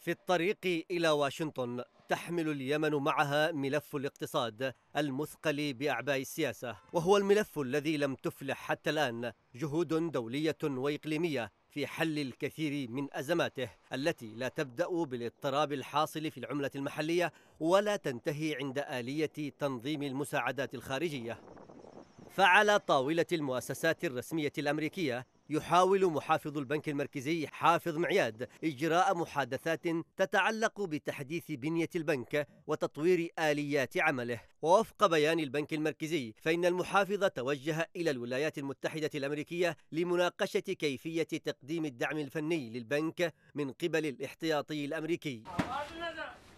في الطريق إلى واشنطن تحمل اليمن معها ملف الاقتصاد المثقل بأعباء السياسة وهو الملف الذي لم تفلح حتى الآن جهود دولية وإقليمية في حل الكثير من أزماته التي لا تبدأ بالاضطراب الحاصل في العملة المحلية ولا تنتهي عند آلية تنظيم المساعدات الخارجية فعلى طاولة المؤسسات الرسمية الأمريكية يحاول محافظ البنك المركزي حافظ معياد إجراء محادثات تتعلق بتحديث بنية البنك وتطوير آليات عمله ووفق بيان البنك المركزي فإن المحافظ توجه إلى الولايات المتحدة الأمريكية لمناقشة كيفية تقديم الدعم الفني للبنك من قبل الاحتياطي الأمريكي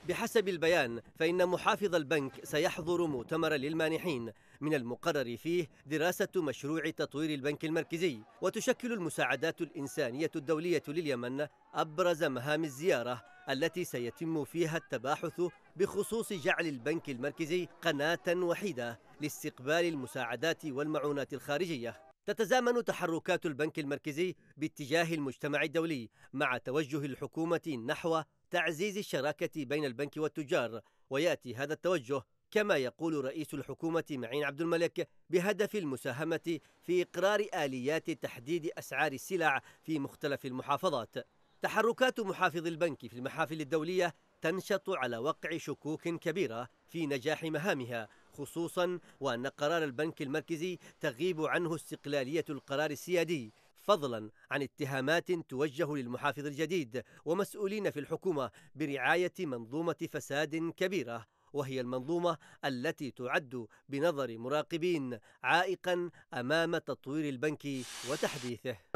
بحسب البيان فإن محافظ البنك سيحضر مؤتمر للمانحين من المقرر فيه دراسة مشروع تطوير البنك المركزي وتشكل المساعدات الإنسانية الدولية لليمن أبرز مهام الزيارة التي سيتم فيها التباحث بخصوص جعل البنك المركزي قناة وحيدة لاستقبال المساعدات والمعونات الخارجية تتزامن تحركات البنك المركزي باتجاه المجتمع الدولي مع توجه الحكومة نحو تعزيز الشراكة بين البنك والتجار ويأتي هذا التوجه كما يقول رئيس الحكومة معين عبد الملك بهدف المساهمة في إقرار آليات تحديد أسعار السلع في مختلف المحافظات تحركات محافظ البنك في المحافل الدولية تنشط على وقع شكوك كبيرة في نجاح مهامها خصوصا وأن قرار البنك المركزي تغيب عنه استقلالية القرار السيادي فضلا عن اتهامات توجه للمحافظ الجديد ومسؤولين في الحكومة برعاية منظومة فساد كبيرة وهي المنظومة التي تعد بنظر مراقبين عائقا أمام تطوير البنك وتحديثه